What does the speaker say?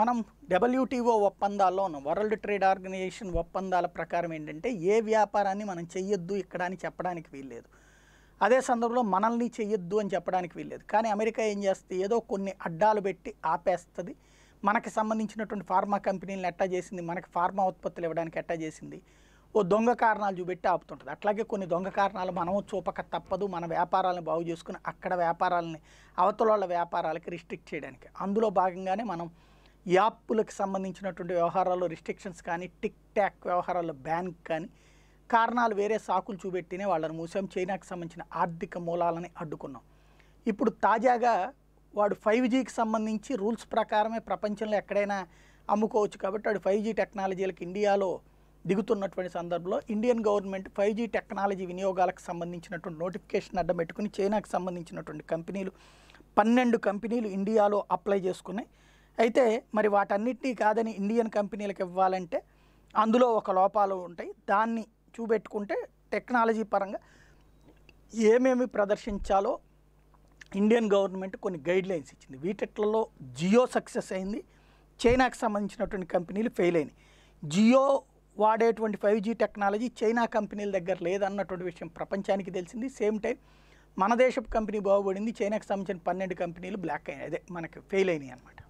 మనం డబ్ల్యూటీఓ ఒప్పందాల్లో world trade organisation ఒప్పందాల ప్రకారం ఏంటంటే ఏ వ్యాపారాన్ని మనం చెయ్యొద్దు ఇక్కడ అని చెప్పడానికి వీల్లేదు అదే సందర్భంలో మనల్ని చెయ్యొద్దు అని చెప్పడానికి వీల్లేదు కానీ అమెరికా ఏం చేస్తుంది ఏదో కొన్ని అడ్డాలు పెట్టి ఆపేస్తుంది మనకి సంబంధించినటువంటి ఫార్మా కంపెనీలను ఎట్టా చేసింది మనకి ఫార్మా ఉత్పత్తులు ఇవ్వడానికి ఎట్టా చేసింది ఓ దొంగ కారణాలు చూపెట్టి ఆపుతుంటుంది అట్లాగే కొన్ని దొంగ కారణాలు మనం చూపక తప్పదు మన వ్యాపారాలను బాగు చేసుకుని అక్కడ వ్యాపారాలని అవతల వాళ్ళ వ్యాపారాలకి రిస్ట్రిక్ట్ చేయడానికి అందులో భాగంగానే మనం యాప్లకు సంబంధించినటువంటి వ్యవహారాల్లో రిస్ట్రిక్షన్స్ కానీ టిక్ ట్యాక్ వ్యవహారాల్లో బ్యాన్ కానీ కారణాలు వేరే సాకులు చూపెట్టినే వాళ్ళని మూసాం చైనాకు సంబంధించిన ఆర్థిక మూలాలని అడ్డుకున్నాం ఇప్పుడు తాజాగా వాడు ఫైవ్ జీకి సంబంధించి రూల్స్ ప్రకారమే ప్రపంచంలో ఎక్కడైనా అమ్ముకోవచ్చు కాబట్టి వాడు ఫైవ్ జీ టెక్నాలజీలకు ఇండియాలో దిగుతున్నటువంటి సందర్భంలో Indian government five G technology వినియోగాలకు సంబంధించినటువంటి నోటిఫికేషన్ అడ్డం పెట్టుకుని చైనాకు సంబంధించినటువంటి కంపెనీలు పన్నెండు కంపెనీలు ఇండియాలో అప్లై చేసుకున్నాయి అయితే మరి వాటన్నిటినీ కాదని ఇండియన్ కంపెనీలకు ఇవ్వాలంటే అందులో ఒక లోపాలు ఉంటాయి దాన్ని చూపెట్టుకుంటే టెక్నాలజీ పరంగా ఏమేమి ప్రదర్శించాలో ఇండియన్ గవర్నమెంట్ కొన్ని గైడ్లైన్స్ ఇచ్చింది వీటిలో జియో సక్సెస్ అయింది చైనాకు సంబంధించినటువంటి కంపెనీలు ఫెయిల్ అయినాయి జియో వాడేటువంటి ఫైవ్ జీ టెక్నాలజీ చైనా కంపెనీల దగ్గర లేదన్నటువంటి విషయం ప్రపంచానికి తెలిసింది సేమ్ టైం మన దేశపు కంపెనీ బాగుపడింది చైనాకు సంబంధించిన పన్నెండు కంపెనీలు బ్లాక్ అయినాయి అదే మనకి ఫెయిల్ అయినాయి అనమాట